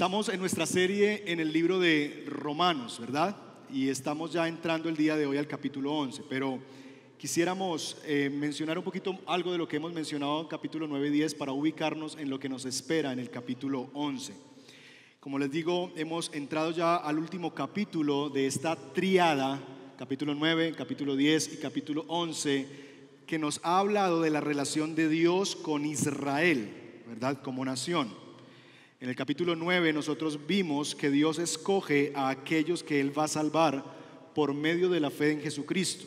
Estamos en nuestra serie en el libro de Romanos, ¿verdad? Y estamos ya entrando el día de hoy al capítulo 11, pero quisiéramos eh, mencionar un poquito algo de lo que hemos mencionado en capítulo 9 y 10 para ubicarnos en lo que nos espera en el capítulo 11. Como les digo, hemos entrado ya al último capítulo de esta triada, capítulo 9, capítulo 10 y capítulo 11, que nos ha hablado de la relación de Dios con Israel, ¿verdad? Como nación. En el capítulo 9 nosotros vimos que Dios escoge a aquellos que Él va a salvar por medio de la fe en Jesucristo,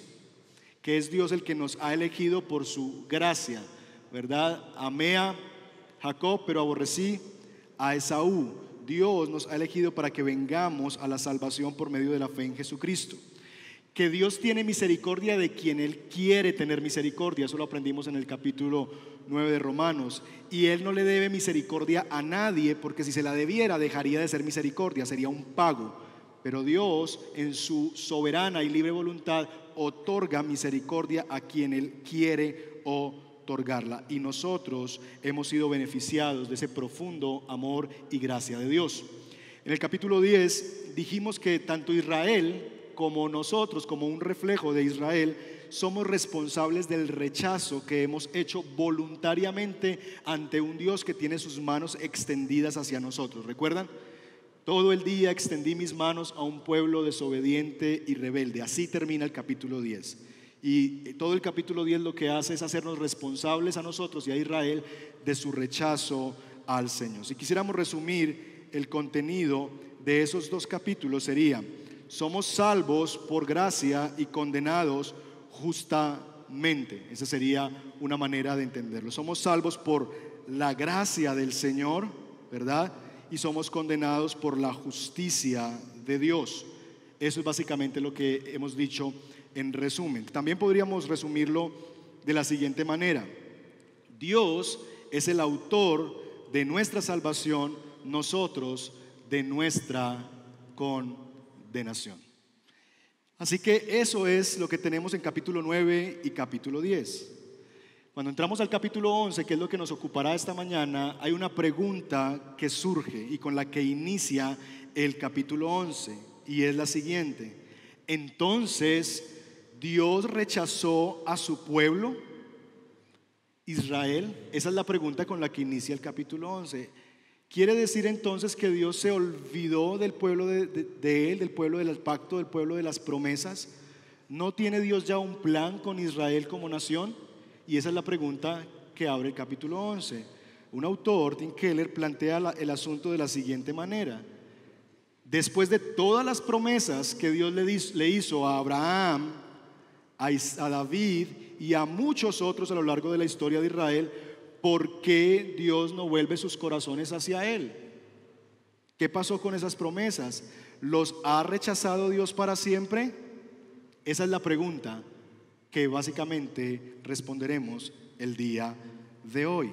que es Dios el que nos ha elegido por su gracia, ¿verdad? Amé Jacob, pero aborrecí a Esaú. Dios nos ha elegido para que vengamos a la salvación por medio de la fe en Jesucristo que Dios tiene misericordia de quien Él quiere tener misericordia. Eso lo aprendimos en el capítulo 9 de Romanos. Y Él no le debe misericordia a nadie, porque si se la debiera, dejaría de ser misericordia, sería un pago. Pero Dios, en su soberana y libre voluntad, otorga misericordia a quien Él quiere otorgarla. Y nosotros hemos sido beneficiados de ese profundo amor y gracia de Dios. En el capítulo 10 dijimos que tanto Israel como nosotros, como un reflejo de Israel, somos responsables del rechazo que hemos hecho voluntariamente ante un Dios que tiene sus manos extendidas hacia nosotros. ¿Recuerdan? Todo el día extendí mis manos a un pueblo desobediente y rebelde. Así termina el capítulo 10. Y todo el capítulo 10 lo que hace es hacernos responsables a nosotros y a Israel de su rechazo al Señor. Si quisiéramos resumir el contenido de esos dos capítulos sería, somos salvos por gracia y condenados justamente. Esa sería una manera de entenderlo. Somos salvos por la gracia del Señor, ¿verdad? Y somos condenados por la justicia de Dios. Eso es básicamente lo que hemos dicho en resumen. También podríamos resumirlo de la siguiente manera. Dios es el autor de nuestra salvación, nosotros de nuestra condenación de nación. Así que eso es lo que tenemos en capítulo 9 y capítulo 10. Cuando entramos al capítulo 11, que es lo que nos ocupará esta mañana, hay una pregunta que surge y con la que inicia el capítulo 11, y es la siguiente. Entonces, ¿Dios rechazó a su pueblo, Israel? Esa es la pregunta con la que inicia el capítulo 11. Quiere decir entonces que Dios se olvidó del pueblo de, él, del pueblo del pacto, del pueblo de las promesas. ¿No tiene Dios ya un plan con Israel como nación? Y esa es la pregunta que abre el capítulo 11. Un autor, Tim Keller, plantea el asunto de la siguiente manera. Después de todas las promesas que Dios le, hizo a Abraham, a, a David y a muchos otros a lo largo de la historia de Israel, ¿por qué Dios no vuelve sus corazones hacia Él? ¿Qué pasó con esas promesas? ¿Los ha rechazado Dios para siempre? Esa es la pregunta que básicamente responderemos el día de hoy.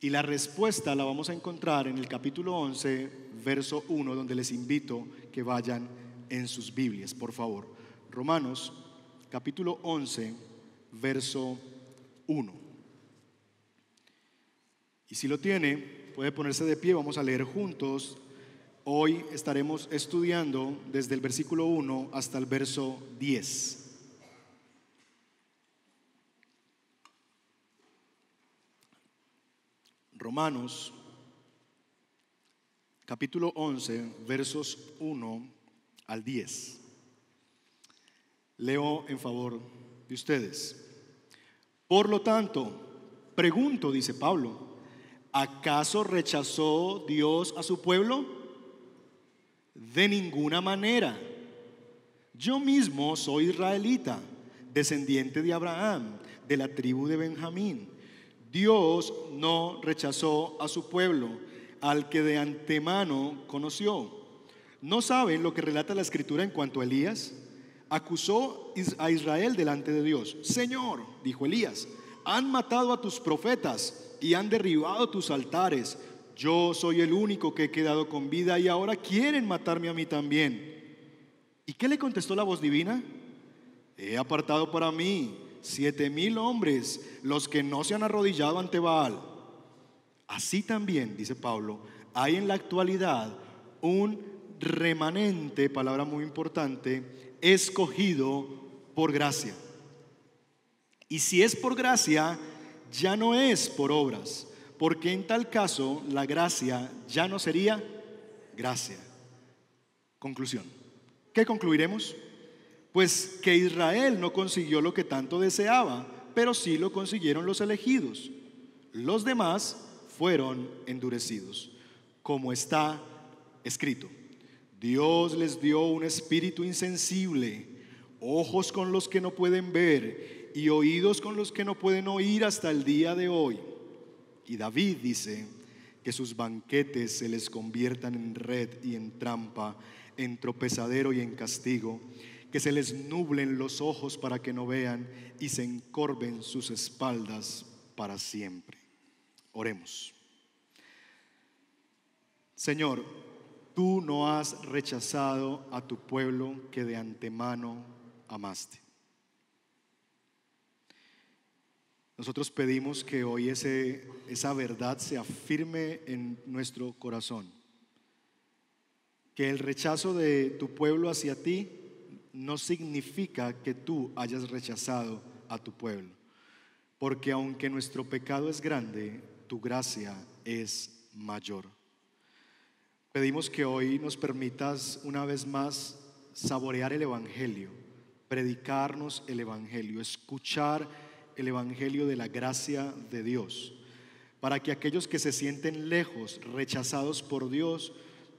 Y la respuesta la vamos a encontrar en el capítulo 11, verso 1, donde les invito que vayan en sus Biblias, por favor. Romanos, capítulo 11, verso 1. Y si lo tiene, puede ponerse de pie, vamos a leer juntos. Hoy estaremos estudiando desde el versículo 1 hasta el verso 10. Romanos capítulo 11, versos 1 al 10. Leo en favor de ustedes. Por lo tanto, pregunto, dice Pablo, ¿Acaso rechazó Dios a su pueblo? De ninguna manera. Yo mismo soy israelita, descendiente de Abraham, de la tribu de Benjamín. Dios no rechazó a su pueblo, al que de antemano conoció. ¿No saben lo que relata la escritura en cuanto a Elías? Acusó a Israel delante de Dios. Señor, dijo Elías, han matado a tus profetas y han derribado tus altares. Yo soy el único que he quedado con vida y ahora quieren matarme a mí también. ¿Y qué le contestó la voz divina? He apartado para mí siete mil hombres, los que no se han arrodillado ante Baal. Así también, dice Pablo, hay en la actualidad un remanente, palabra muy importante, escogido por gracia. Y si es por gracia, ya no es por obras, porque en tal caso la gracia ya no sería gracia. Conclusión. ¿Qué concluiremos? Pues que Israel no consiguió lo que tanto deseaba, pero sí lo consiguieron los elegidos. Los demás fueron endurecidos, como está escrito. Dios les dio un espíritu insensible, ojos con los que no pueden ver y oídos con los que no pueden oír hasta el día de hoy. Y David dice que sus banquetes se les conviertan en red y en trampa, en tropezadero y en castigo, que se les nublen los ojos para que no vean y se encorven sus espaldas para siempre. Oremos. Señor, tú no has rechazado a tu pueblo que de antemano amaste. Nosotros pedimos que hoy esa verdad se afirme en nuestro corazón. Que el rechazo de tu pueblo hacia ti no significa que tú hayas rechazado a tu pueblo. Porque aunque nuestro pecado es grande, tu gracia es mayor. Pedimos que hoy nos permitas una vez más saborear el Evangelio, predicarnos el Evangelio, escuchar el Evangelio de la gracia de Dios, para que aquellos que se sienten lejos, rechazados por Dios,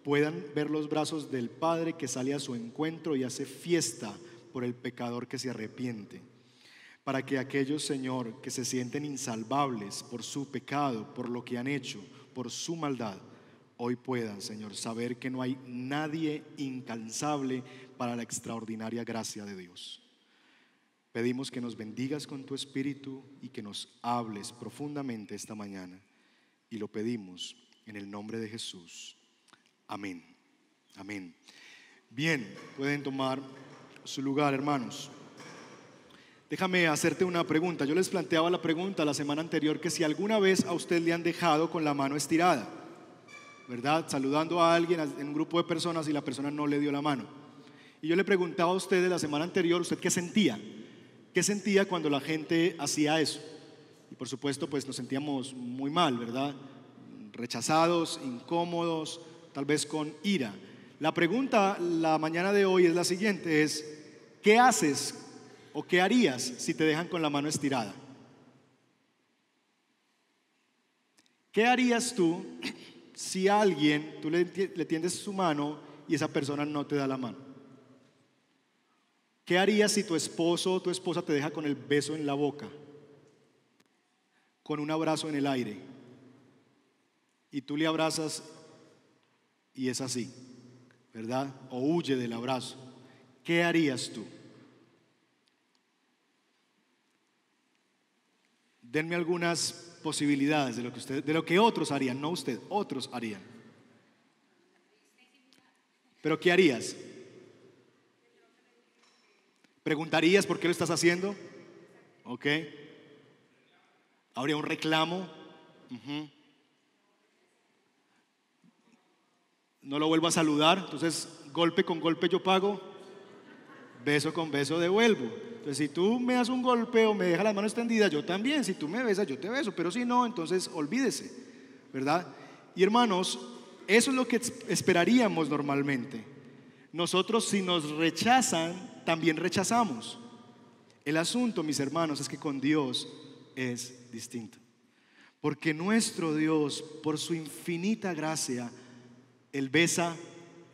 puedan ver los brazos del Padre que sale a su encuentro y hace fiesta por el pecador que se arrepiente. Para que aquellos, Señor, que se sienten insalvables por su pecado, por lo que han hecho, por su maldad, hoy puedan, Señor, saber que no hay nadie incansable para la extraordinaria gracia de Dios. Pedimos que nos bendigas con tu espíritu y que nos hables profundamente esta mañana. Y lo pedimos en el nombre de Jesús. Amén. Amén. Bien, pueden tomar su lugar, hermanos. Déjame hacerte una pregunta. Yo les planteaba la pregunta la semana anterior que si alguna vez a usted le han dejado con la mano estirada, ¿verdad? Saludando a alguien en un grupo de personas y la persona no le dio la mano. Y yo le preguntaba a ustedes la semana anterior, ¿usted qué sentía? qué sentía cuando la gente hacía eso. Y por supuesto, pues nos sentíamos muy mal, ¿verdad? Rechazados, incómodos, tal vez con ira. La pregunta la mañana de hoy es la siguiente, es, ¿qué haces o qué harías si te dejan con la mano estirada? ¿Qué harías tú si alguien, tú le, le tiendes su mano y esa persona no te da la mano? ¿Qué harías si tu esposo o tu esposa te deja con el beso en la boca? Con un abrazo en el aire. Y tú le abrazas y es así, ¿verdad? O huye del abrazo. ¿Qué harías tú? Denme algunas posibilidades de lo que de lo que otros harían, no usted, otros harían. Pero ¿qué harías? ¿Preguntarías por qué lo estás haciendo? ¿Ok? ¿Habría un reclamo? No lo vuelvo a saludar, entonces golpe con golpe yo pago, beso con beso devuelvo. Entonces si tú me das un golpe o me dejas la mano extendida, yo también, si tú me besas, yo te beso, pero si no, entonces olvídese, ¿verdad? Y hermanos, eso es lo que esperaríamos normalmente. Nosotros si nos rechazan, también rechazamos. El asunto, mis hermanos, es que con Dios es distinto. Porque nuestro Dios, por su infinita gracia, Él besa,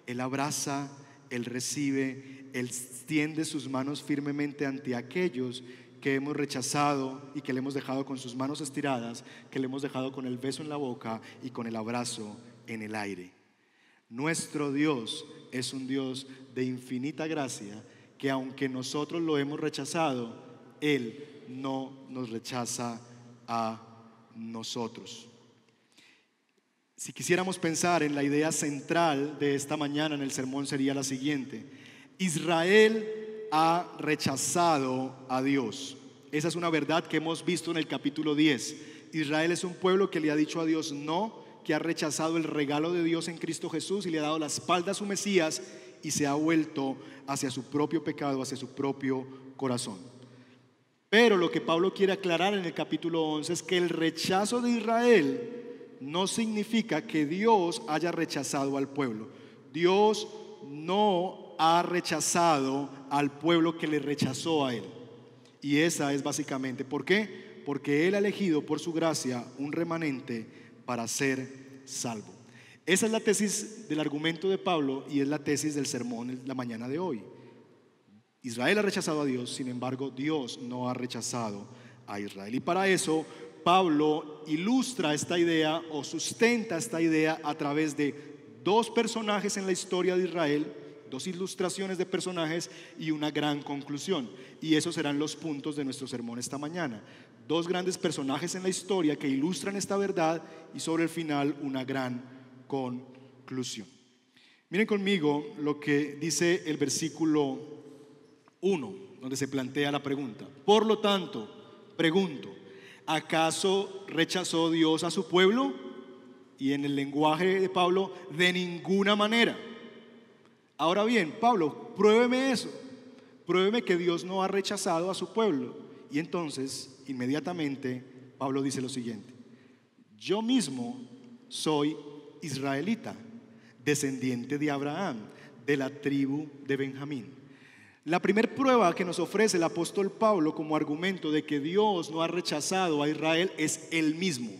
Él abraza, Él recibe, Él extiende sus manos firmemente ante aquellos que hemos rechazado y que le hemos dejado con sus manos estiradas, que le hemos dejado con el beso en la boca y con el abrazo en el aire. Nuestro Dios es un Dios de infinita gracia aunque nosotros lo hemos rechazado, Él no nos rechaza a nosotros. Si quisiéramos pensar en la idea central de esta mañana en el sermón sería la siguiente. Israel ha rechazado a Dios. Esa es una verdad que hemos visto en el capítulo 10. Israel es un pueblo que le ha dicho a Dios no, que ha rechazado el regalo de Dios en Cristo Jesús y le ha dado la espalda a su Mesías y se ha vuelto hacia su propio pecado, hacia su propio corazón. Pero lo que Pablo quiere aclarar en el capítulo 11 es que el rechazo de Israel no significa que Dios haya rechazado al pueblo. Dios no ha rechazado al pueblo que le rechazó a él. Y esa es básicamente, ¿por qué? Porque él ha elegido por su gracia un remanente para ser salvo. Esa es la tesis del argumento de Pablo y es la tesis del sermón de la mañana de hoy. Israel ha rechazado a Dios, sin embargo Dios no ha rechazado a Israel. Y para eso Pablo ilustra esta idea o sustenta esta idea a través de dos personajes en la historia de Israel, dos ilustraciones de personajes y una gran conclusión. Y esos serán los puntos de nuestro sermón esta mañana. Dos grandes personajes en la historia que ilustran esta verdad y sobre el final una gran conclusión. Miren conmigo lo que dice el versículo 1, donde se plantea la pregunta. Por lo tanto, pregunto, ¿acaso rechazó Dios a su pueblo? Y en el lenguaje de Pablo, de ninguna manera. Ahora bien, Pablo, pruébeme eso. Pruébeme que Dios no ha rechazado a su pueblo. Y entonces, inmediatamente, Pablo dice lo siguiente. Yo mismo soy israelita, descendiente de Abraham, de la tribu de Benjamín. La primera prueba que nos ofrece el apóstol Pablo como argumento de que Dios no ha rechazado a Israel es él mismo.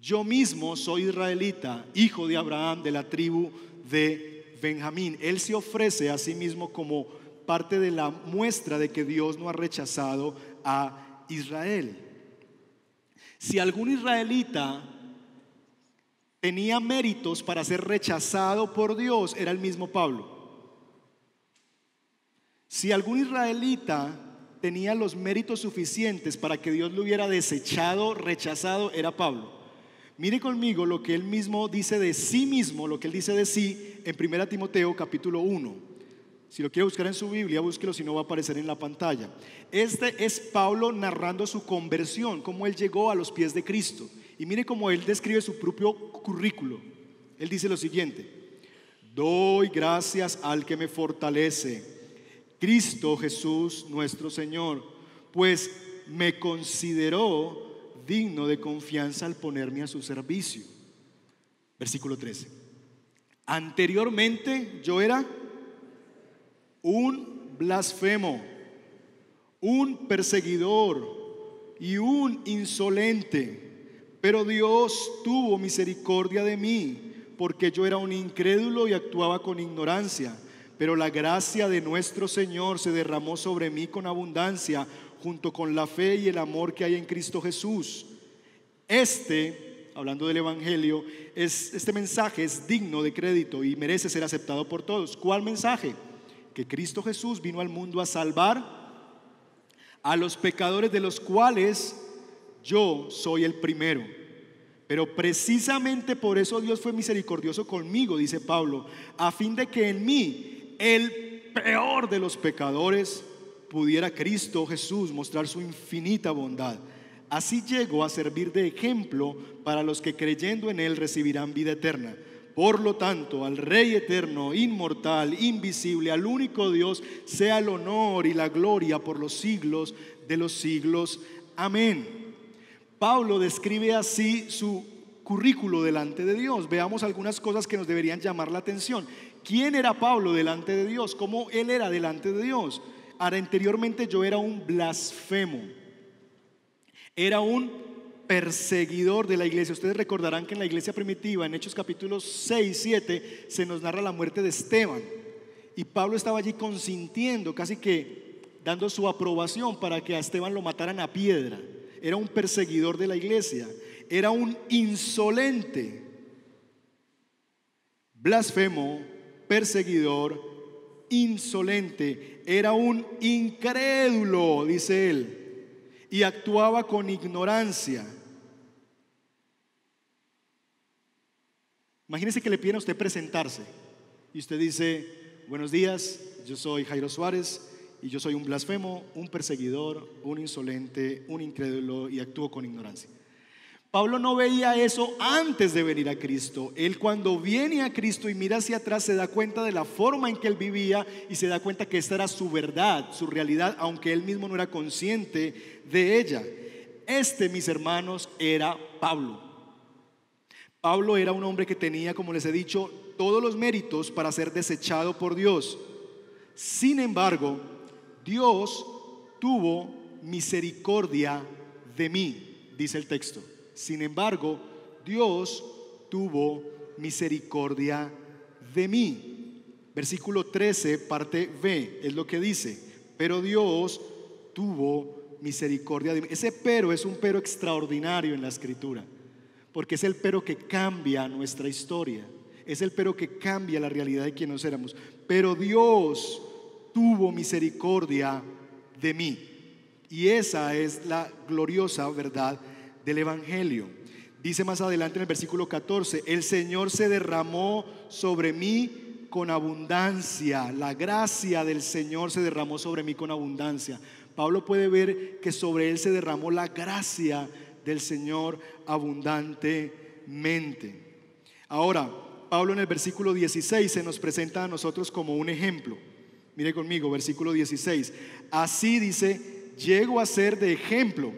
Yo mismo soy israelita, hijo de Abraham, de la tribu de Benjamín. Él se ofrece a sí mismo como parte de la muestra de que Dios no ha rechazado a Israel. Si algún israelita tenía méritos para ser rechazado por Dios era el mismo Pablo. Si algún israelita tenía los méritos suficientes para que Dios lo hubiera desechado, rechazado, era Pablo. Mire conmigo lo que él mismo dice de sí mismo, lo que él dice de sí en 1 Timoteo capítulo 1. Si lo quiere buscar en su Biblia, búsquelo, si no va a aparecer en la pantalla. Este es Pablo narrando su conversión, cómo él llegó a los pies de Cristo. Y mire cómo él describe su propio currículo. Él dice lo siguiente, doy gracias al que me fortalece, Cristo Jesús nuestro Señor, pues me consideró digno de confianza al ponerme a su servicio. Versículo 13. Anteriormente yo era un blasfemo, un perseguidor y un insolente. Pero Dios tuvo misericordia de mí, porque yo era un incrédulo y actuaba con ignorancia. Pero la gracia de nuestro Señor se derramó sobre mí con abundancia, junto con la fe y el amor que hay en Cristo Jesús. Este, hablando del Evangelio, es, este mensaje es digno de crédito y merece ser aceptado por todos. ¿Cuál mensaje? Que Cristo Jesús vino al mundo a salvar a los pecadores de los cuales yo soy el primero. Pero precisamente por eso Dios fue misericordioso conmigo, dice Pablo, a fin de que en mí, el peor de los pecadores, pudiera Cristo Jesús mostrar su infinita bondad. Así llegó a servir de ejemplo para los que creyendo en Él recibirán vida eterna. Por lo tanto, al Rey eterno, inmortal, invisible, al único Dios, sea el honor y la gloria por los siglos de los siglos. Amén. Pablo describe así su currículo delante de Dios. Veamos algunas cosas que nos deberían llamar la atención. ¿Quién era Pablo delante de Dios? ¿Cómo él era delante de Dios? Ahora, anteriormente yo era un blasfemo. Era un perseguidor de la iglesia. Ustedes recordarán que en la iglesia primitiva, en Hechos capítulos 6, 7, se nos narra la muerte de Esteban. Y Pablo estaba allí consintiendo, casi que dando su aprobación para que a Esteban lo mataran a piedra era un perseguidor de la iglesia, era un insolente, blasfemo, perseguidor, insolente, era un incrédulo, dice él, y actuaba con ignorancia. Imagínese que le piden a usted presentarse y usted dice, buenos días, yo soy Jairo Suárez, y yo soy un blasfemo, un perseguidor, un insolente, un incrédulo y actúo con ignorancia. Pablo no veía eso antes de venir a Cristo. Él cuando viene a Cristo y mira hacia atrás se da cuenta de la forma en que él vivía y se da cuenta que esta era su verdad, su realidad, aunque él mismo no era consciente de ella. Este, mis hermanos, era Pablo. Pablo era un hombre que tenía, como les he dicho, todos los méritos para ser desechado por Dios. Sin embargo, Dios tuvo misericordia de mí, dice el texto. Sin embargo, Dios tuvo misericordia de mí. Versículo 13, parte B, es lo que dice. Pero Dios tuvo misericordia de mí. Ese pero es un pero extraordinario en la escritura, porque es el pero que cambia nuestra historia. Es el pero que cambia la realidad de quienes éramos. Pero Dios tuvo misericordia de mí. Y esa es la gloriosa verdad del Evangelio. Dice más adelante en el versículo 14, el Señor se derramó sobre mí con abundancia, la gracia del Señor se derramó sobre mí con abundancia. Pablo puede ver que sobre él se derramó la gracia del Señor abundantemente. Ahora, Pablo en el versículo 16 se nos presenta a nosotros como un ejemplo. Mire conmigo, versículo 16. Así dice, llego a ser de ejemplo.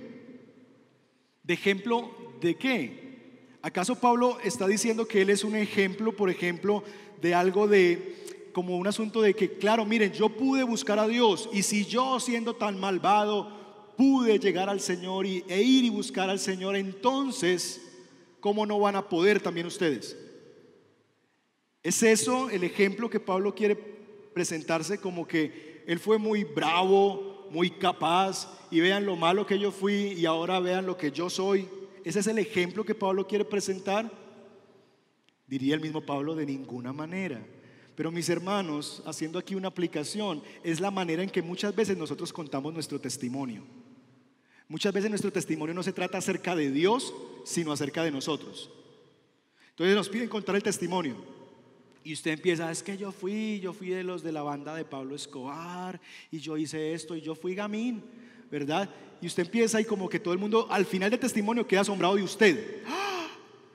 ¿De ejemplo de qué? ¿Acaso Pablo está diciendo que él es un ejemplo, por ejemplo, de algo de como un asunto de que, claro, miren, yo pude buscar a Dios y si yo siendo tan malvado pude llegar al Señor y, e ir y buscar al Señor, entonces, ¿cómo no van a poder también ustedes? ¿Es eso el ejemplo que Pablo quiere presentarse como que él fue muy bravo, muy capaz, y vean lo malo que yo fui y ahora vean lo que yo soy. Ese es el ejemplo que Pablo quiere presentar. Diría el mismo Pablo, de ninguna manera. Pero mis hermanos, haciendo aquí una aplicación, es la manera en que muchas veces nosotros contamos nuestro testimonio. Muchas veces nuestro testimonio no se trata acerca de Dios, sino acerca de nosotros. Entonces nos piden contar el testimonio. Y usted empieza, es que yo fui, yo fui de los de la banda de Pablo Escobar, y yo hice esto, y yo fui gamín, ¿verdad? Y usted empieza y como que todo el mundo al final del testimonio queda asombrado de usted. ¡Ah!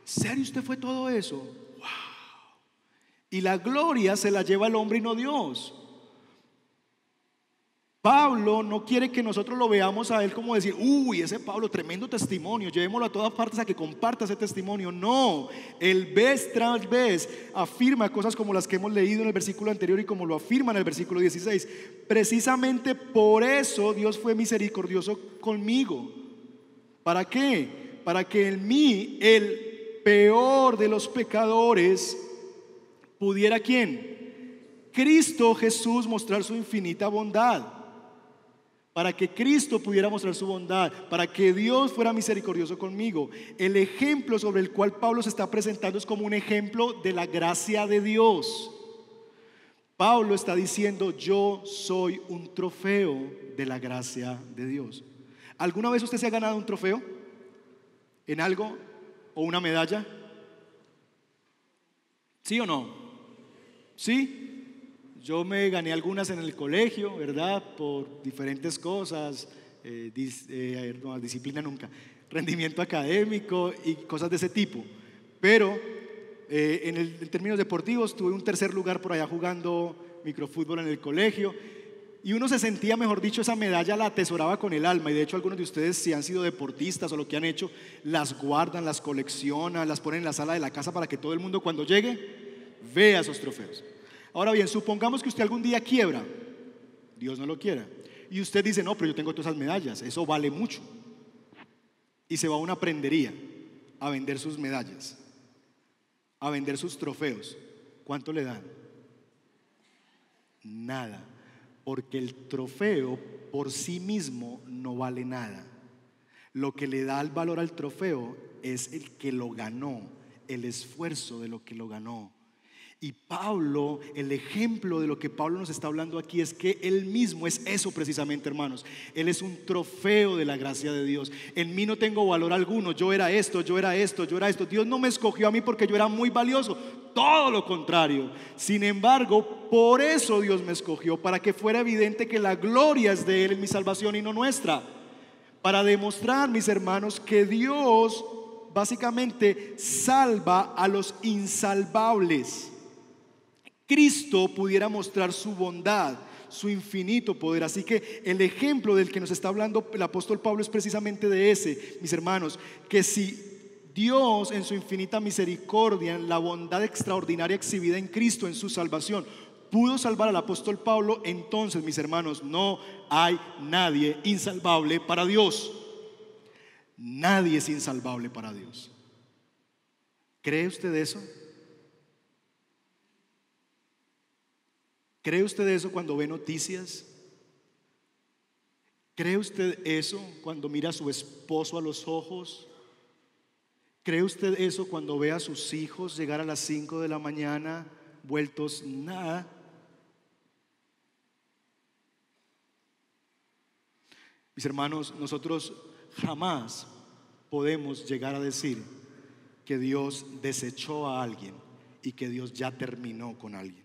¿Serio usted fue todo eso? ¡Wow! Y la gloria se la lleva el hombre y no Dios. Pablo no quiere que nosotros lo veamos a él como decir, uy, ese Pablo, tremendo testimonio, llevémoslo a todas partes a que comparta ese testimonio. No, él vez tras vez afirma cosas como las que hemos leído en el versículo anterior y como lo afirma en el versículo 16. Precisamente por eso Dios fue misericordioso conmigo. ¿Para qué? Para que en mí el peor de los pecadores pudiera quién? Cristo Jesús mostrar su infinita bondad para que Cristo pudiera mostrar su bondad, para que Dios fuera misericordioso conmigo. El ejemplo sobre el cual Pablo se está presentando es como un ejemplo de la gracia de Dios. Pablo está diciendo, yo soy un trofeo de la gracia de Dios. ¿Alguna vez usted se ha ganado un trofeo en algo o una medalla? ¿Sí o no? ¿Sí? Yo me gané algunas en el colegio, ¿verdad? Por diferentes cosas, eh, eh, disciplina nunca, rendimiento académico y cosas de ese tipo. Pero eh, en, el, en términos deportivos tuve un tercer lugar por allá jugando microfútbol en el colegio y uno se sentía, mejor dicho, esa medalla la atesoraba con el alma. Y de hecho algunos de ustedes, si han sido deportistas o lo que han hecho, las guardan, las coleccionan, las ponen en la sala de la casa para que todo el mundo cuando llegue vea esos trofeos. Ahora bien, supongamos que usted algún día quiebra, Dios no lo quiera, y usted dice, no, pero yo tengo todas esas medallas, eso vale mucho. Y se va a una prendería a vender sus medallas, a vender sus trofeos. ¿Cuánto le dan? Nada, porque el trofeo por sí mismo no vale nada. Lo que le da el valor al trofeo es el que lo ganó, el esfuerzo de lo que lo ganó. Y Pablo, el ejemplo de lo que Pablo nos está hablando aquí es que él mismo es eso precisamente, hermanos. Él es un trofeo de la gracia de Dios. En mí no tengo valor alguno. Yo era esto, yo era esto, yo era esto. Dios no me escogió a mí porque yo era muy valioso. Todo lo contrario. Sin embargo, por eso Dios me escogió, para que fuera evidente que la gloria es de Él en mi salvación y no nuestra. Para demostrar, mis hermanos, que Dios básicamente salva a los insalvables Cristo pudiera mostrar su bondad, su infinito poder. Así que el ejemplo del que nos está hablando el apóstol Pablo es precisamente de ese, mis hermanos, que si Dios en su infinita misericordia, en la bondad extraordinaria exhibida en Cristo, en su salvación, pudo salvar al apóstol Pablo, entonces, mis hermanos, no hay nadie insalvable para Dios. Nadie es insalvable para Dios. ¿Cree usted eso? ¿Cree usted eso cuando ve noticias? ¿Cree usted eso cuando mira a su esposo a los ojos? ¿Cree usted eso cuando ve a sus hijos llegar a las 5 de la mañana vueltos nada? Mis hermanos, nosotros jamás podemos llegar a decir que Dios desechó a alguien y que Dios ya terminó con alguien.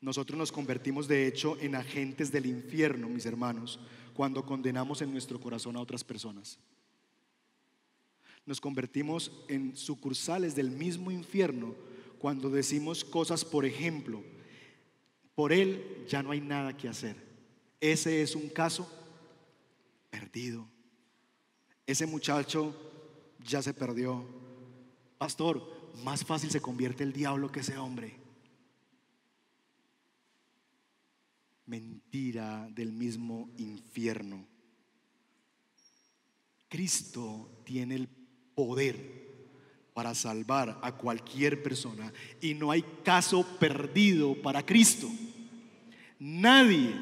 Nosotros nos convertimos de hecho en agentes del infierno, mis hermanos, cuando condenamos en nuestro corazón a otras personas. Nos convertimos en sucursales del mismo infierno cuando decimos cosas, por ejemplo, por él ya no hay nada que hacer. Ese es un caso perdido. Ese muchacho ya se perdió. Pastor, más fácil se convierte el diablo que ese hombre. mentira del mismo infierno. Cristo tiene el poder para salvar a cualquier persona y no hay caso perdido para Cristo. Nadie,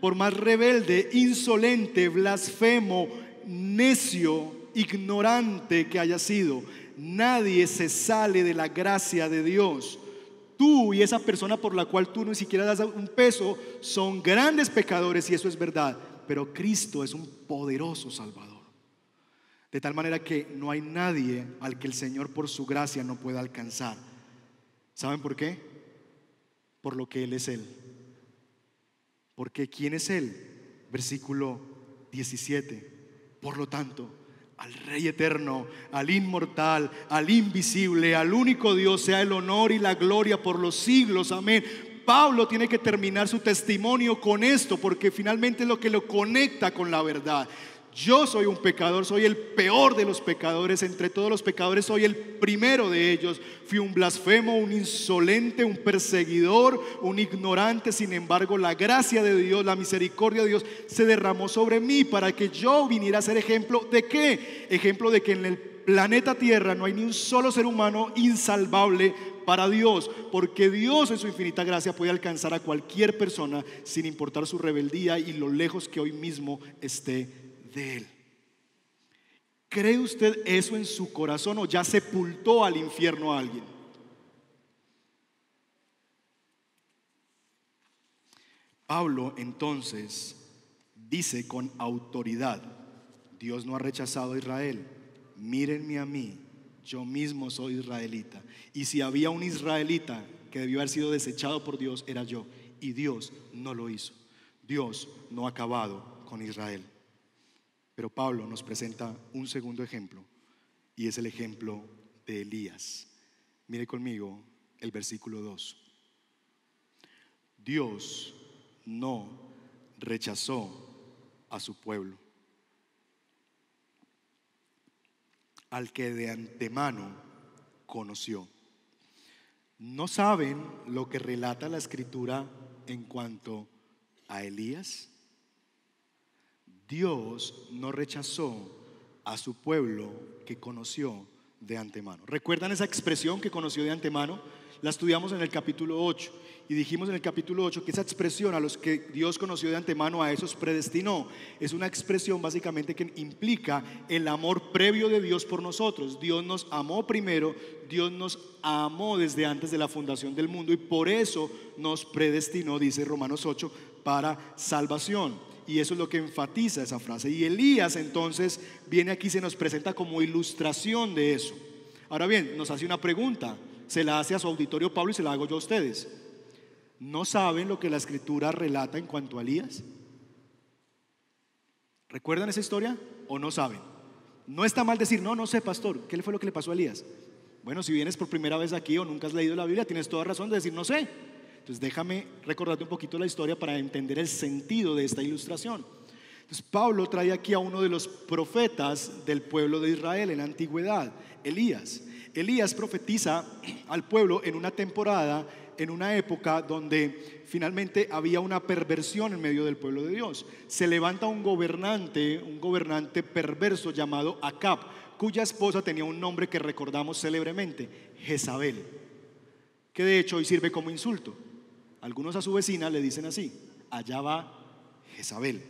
por más rebelde, insolente, blasfemo, necio, ignorante que haya sido, nadie se sale de la gracia de Dios tú y esa persona por la cual tú ni siquiera das un peso son grandes pecadores y eso es verdad, pero Cristo es un poderoso Salvador. De tal manera que no hay nadie al que el Señor por su gracia no pueda alcanzar. ¿Saben por qué? Por lo que Él es Él. Porque ¿quién es Él? Versículo 17. Por lo tanto, al Rey eterno, al inmortal, al invisible, al único Dios, sea el honor y la gloria por los siglos. Amén. Pablo tiene que terminar su testimonio con esto, porque finalmente es lo que lo conecta con la verdad. Yo soy un pecador, soy el peor de los pecadores, entre todos los pecadores soy el primero de ellos. Fui un blasfemo, un insolente, un perseguidor, un ignorante. Sin embargo, la gracia de Dios, la misericordia de Dios se derramó sobre mí para que yo viniera a ser ejemplo de qué? Ejemplo de que en el planeta Tierra no hay ni un solo ser humano insalvable para Dios, porque Dios en su infinita gracia puede alcanzar a cualquier persona sin importar su rebeldía y lo lejos que hoy mismo esté de Él. ¿Cree usted eso en su corazón o ya sepultó al infierno a alguien? Pablo entonces dice con autoridad, Dios no ha rechazado a Israel, mírenme a mí, yo mismo soy israelita. Y si había un israelita que debió haber sido desechado por Dios, era yo. Y Dios no lo hizo. Dios no ha acabado con Israel. Pero Pablo nos presenta un segundo ejemplo y es el ejemplo de Elías. Mire conmigo el versículo 2. Dios no rechazó a su pueblo, al que de antemano conoció. ¿No saben lo que relata la escritura en cuanto a Elías? Dios no rechazó a su pueblo que conoció de antemano. ¿Recuerdan esa expresión que conoció de antemano? La estudiamos en el capítulo 8 y dijimos en el capítulo 8 que esa expresión a los que Dios conoció de antemano, a esos predestinó, es una expresión básicamente que implica el amor previo de Dios por nosotros. Dios nos amó primero, Dios nos amó desde antes de la fundación del mundo y por eso nos predestinó, dice Romanos 8, para salvación. Y eso es lo que enfatiza esa frase. Y Elías entonces viene aquí y se nos presenta como ilustración de eso. Ahora bien, nos hace una pregunta. Se la hace a su auditorio Pablo y se la hago yo a ustedes. ¿No saben lo que la escritura relata en cuanto a Elías? ¿Recuerdan esa historia o no saben? No está mal decir, no, no sé, pastor, ¿qué fue lo que le pasó a Elías? Bueno, si vienes por primera vez aquí o nunca has leído la Biblia, tienes toda razón de decir, no sé. Entonces déjame recordarte un poquito la historia para entender el sentido de esta ilustración. Entonces Pablo trae aquí a uno de los profetas del pueblo de Israel en la antigüedad, Elías. Elías profetiza al pueblo en una temporada, en una época donde finalmente había una perversión en medio del pueblo de Dios. Se levanta un gobernante, un gobernante perverso llamado Acab, cuya esposa tenía un nombre que recordamos célebremente, Jezabel, que de hecho hoy sirve como insulto. Algunos a su vecina le dicen así, allá va Jezabel,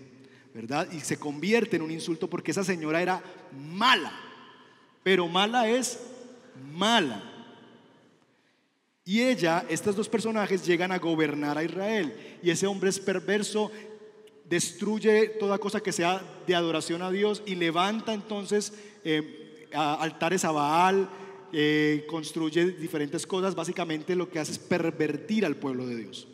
¿verdad? Y se convierte en un insulto porque esa señora era mala, pero mala es mala. Y ella, estos dos personajes llegan a gobernar a Israel. Y ese hombre es perverso, destruye toda cosa que sea de adoración a Dios y levanta entonces eh, altares a Baal, eh, construye diferentes cosas, básicamente lo que hace es pervertir al pueblo de Dios.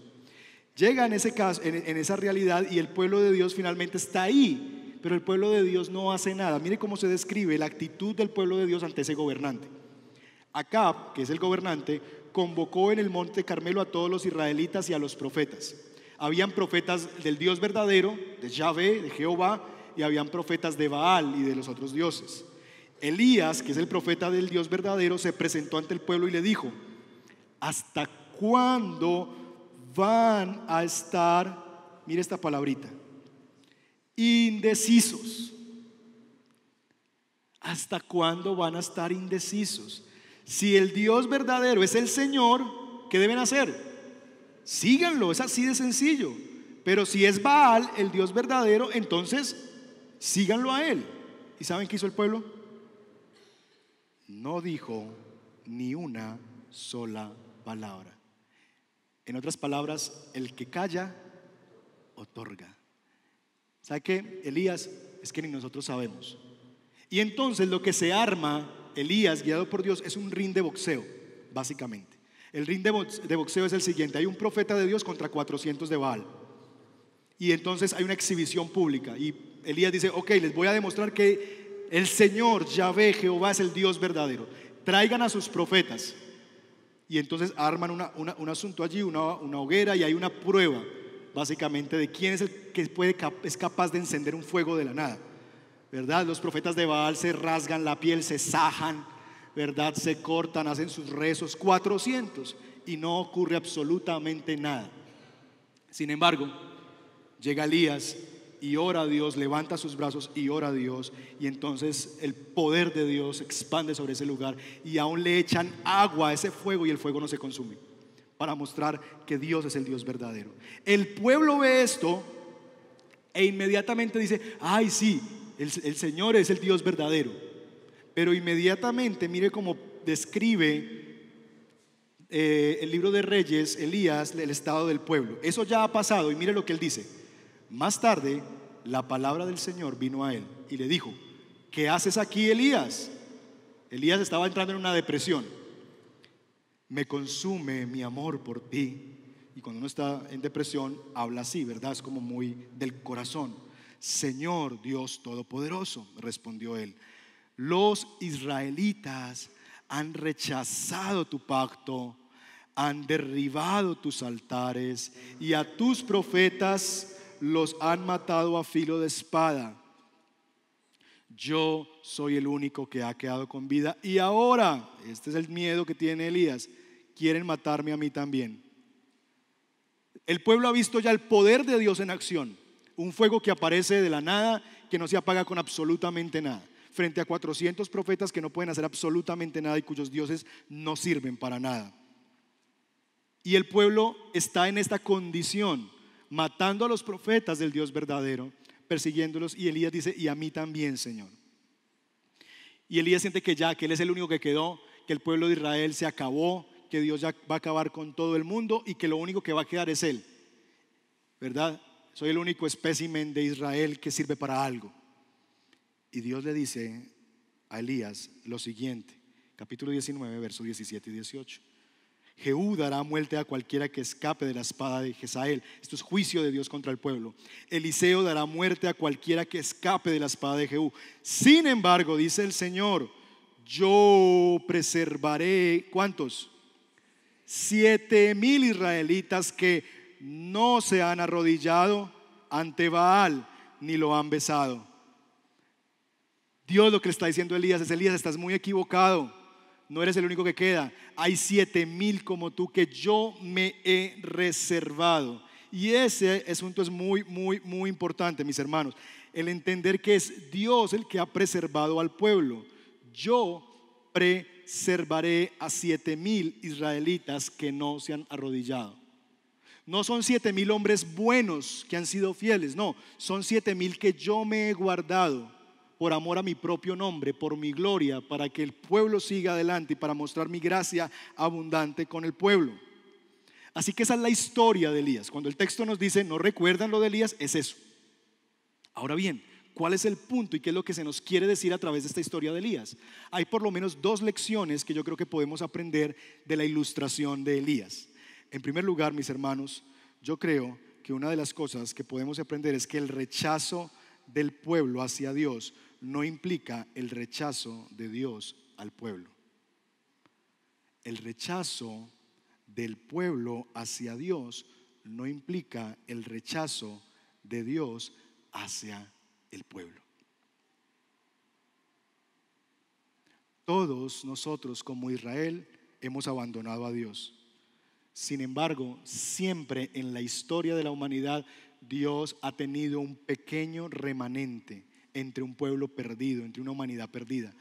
Llega en, ese en esa realidad y el pueblo de Dios finalmente está ahí, pero el pueblo de Dios no hace nada. Mire cómo se describe la actitud del pueblo de Dios ante ese gobernante. Acab, que es el gobernante, convocó en el monte Carmelo a todos los israelitas y a los profetas. Habían profetas del Dios verdadero, de Yahvé, de Jehová, y habían profetas de Baal y de los otros dioses. Elías, que es el profeta del Dios verdadero, se presentó ante el pueblo y le dijo, ¿hasta cuándo van a estar, mire esta palabrita, indecisos? ¿Hasta cuándo van a estar indecisos? Si el Dios verdadero es el Señor, ¿qué deben hacer? Síganlo, es así de sencillo. Pero si es Baal, el Dios verdadero, entonces síganlo a él. ¿Y saben qué hizo el pueblo? no dijo ni una sola palabra. En otras palabras, el que calla, otorga. ¿Sabe qué, Elías? Es que ni nosotros sabemos. Y entonces lo que se arma, Elías, guiado por Dios, es un ring de boxeo, básicamente. El ring de boxeo es el siguiente. Hay un profeta de Dios contra 400 de Baal. Y entonces hay una exhibición pública. Y Elías dice, ok, les voy a demostrar que el Señor, Yahvé, Jehová es el Dios verdadero. Traigan a sus profetas. Y entonces arman un asunto allí, una, hoguera, y hay una prueba, básicamente, de quién es el que puede, es capaz de encender un fuego de la nada. ¿Verdad? Los profetas de Baal se rasgan la piel, se sajan, ¿verdad? Se cortan, hacen sus rezos, 400, y no ocurre absolutamente nada. Sin embargo, llega Elías y ora a Dios, levanta sus brazos y ora a Dios. Y entonces el poder de Dios expande sobre ese lugar y aún le echan agua a ese fuego y el fuego no se consume para mostrar que Dios es el Dios verdadero. El pueblo ve esto e inmediatamente dice, ay sí, el, Señor es el Dios verdadero. Pero inmediatamente, mire cómo describe eh, el libro de Reyes, Elías, el estado del pueblo. Eso ya ha pasado y mire lo que él dice. Más tarde, la palabra del Señor vino a él y le dijo, ¿qué haces aquí, Elías? Elías estaba entrando en una depresión. Me consume mi amor por ti. Y cuando uno está en depresión, habla así, ¿verdad? Es como muy del corazón. Señor Dios Todopoderoso, respondió él, los israelitas han rechazado tu pacto, han derribado tus altares y a tus profetas los han matado a filo de espada. Yo soy el único que ha quedado con vida. Y ahora, este es el miedo que tiene Elías, quieren matarme a mí también. El pueblo ha visto ya el poder de Dios en acción. Un fuego que aparece de la nada, que no se apaga con absolutamente nada. Frente a 400 profetas que no pueden hacer absolutamente nada y cuyos dioses no sirven para nada. Y el pueblo está en esta condición matando a los profetas del Dios verdadero, persiguiéndolos. Y Elías dice, y a mí también, Señor. Y Elías siente que ya, que él es el único que quedó, que el pueblo de Israel se acabó, que Dios ya va a acabar con todo el mundo y que lo único que va a quedar es él. ¿Verdad? Soy el único espécimen de Israel que sirve para algo. Y Dios le dice a Elías lo siguiente, capítulo 19, versos 17 y 18. Jehú dará muerte a cualquiera que escape de la espada de Jezabel. Esto es juicio de Dios contra el pueblo. Eliseo dará muerte a cualquiera que escape de la espada de Jehú. Sin embargo, dice el Señor, yo preservaré, ¿cuántos? Siete mil israelitas que no se han arrodillado ante Baal ni lo han besado. Dios lo que le está diciendo Elías es, Elías, estás muy equivocado no eres el único que queda. Hay siete mil como tú que yo me he reservado. Y ese asunto es muy, muy, muy importante, mis hermanos. El entender que es Dios el que ha preservado al pueblo. Yo preservaré a siete mil israelitas que no se han arrodillado. No son siete mil hombres buenos que han sido fieles, no, son siete mil que yo me he guardado por amor a mi propio nombre, por mi gloria, para que el pueblo siga adelante y para mostrar mi gracia abundante con el pueblo. Así que esa es la historia de Elías. Cuando el texto nos dice, no recuerdan lo de Elías, es eso. Ahora bien, ¿cuál es el punto y qué es lo que se nos quiere decir a través de esta historia de Elías? Hay por lo menos dos lecciones que yo creo que podemos aprender de la ilustración de Elías. En primer lugar, mis hermanos, yo creo que una de las cosas que podemos aprender es que el rechazo del pueblo hacia Dios no implica el rechazo de Dios al pueblo. El rechazo del pueblo hacia Dios no implica el rechazo de Dios hacia el pueblo. Todos nosotros como Israel hemos abandonado a Dios. Sin embargo, siempre en la historia de la humanidad Dios ha tenido un pequeño remanente entre un pueblo perdido, entre una humanidad perdida.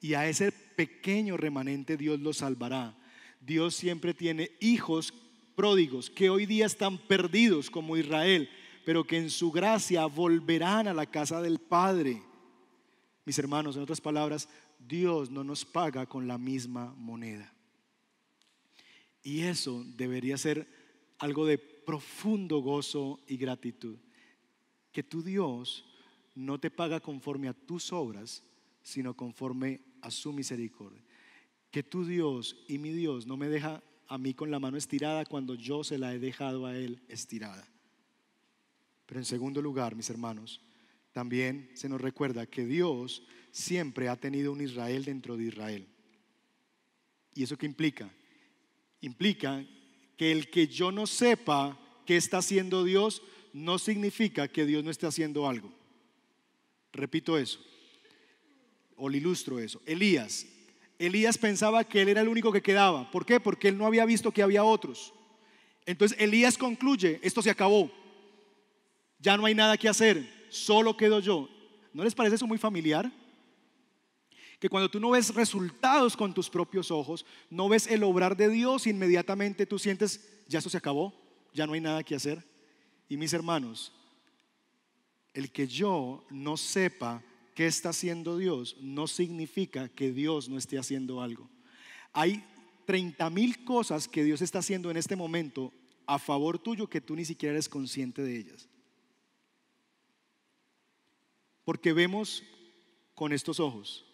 Y a ese pequeño remanente Dios lo salvará. Dios siempre tiene hijos pródigos que hoy día están perdidos como Israel, pero que en su gracia volverán a la casa del Padre. Mis hermanos, en otras palabras, Dios no nos paga con la misma moneda. Y eso debería ser algo de profundo gozo y gratitud. Que tu Dios no te paga conforme a tus obras, sino conforme a su misericordia. Que tu Dios y mi Dios no me deja a mí con la mano estirada cuando yo se la he dejado a Él estirada. Pero en segundo lugar, mis hermanos, también se nos recuerda que Dios siempre ha tenido un Israel dentro de Israel. ¿Y eso qué implica? Implica que el que yo no sepa qué está haciendo Dios no significa que Dios no esté haciendo algo. Repito eso. O le ilustro eso. Elías. Elías pensaba que él era el único que quedaba. ¿Por qué? Porque él no había visto que había otros. Entonces Elías concluye, esto se acabó. Ya no hay nada que hacer. Solo quedo yo. ¿No les parece eso muy familiar? que cuando tú no ves resultados con tus propios ojos, no ves el obrar de Dios, inmediatamente tú sientes, ya esto se acabó, ya no hay nada que hacer. Y mis hermanos, el que yo no sepa qué está haciendo Dios no significa que Dios no esté haciendo algo. Hay 30 mil cosas que Dios está haciendo en este momento a favor tuyo que tú ni siquiera eres consciente de ellas. Porque vemos con estos ojos.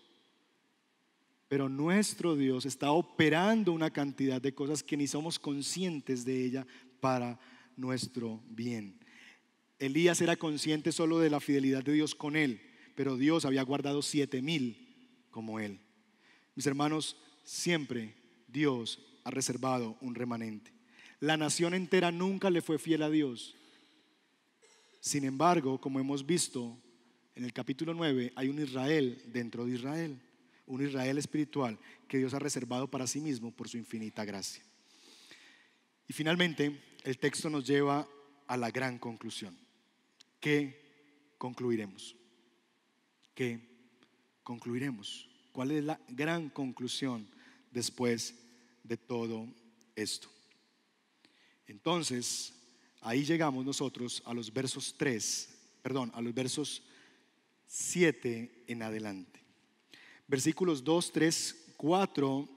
Pero nuestro Dios está operando una cantidad de cosas que ni somos conscientes de ella para nuestro bien. Elías era consciente solo de la fidelidad de Dios con él, pero Dios había guardado siete mil como él. Mis hermanos, siempre Dios ha reservado un remanente. La nación entera nunca le fue fiel a Dios. Sin embargo, como hemos visto en el capítulo 9, hay un Israel dentro de Israel, un Israel espiritual que Dios ha reservado para sí mismo por su infinita gracia. Y finalmente, el texto nos lleva a la gran conclusión que concluiremos. Que concluiremos. ¿Cuál es la gran conclusión después de todo esto? Entonces, ahí llegamos nosotros a los versos 3, perdón, a los versos 7 en adelante. Versículos 2, 3, 4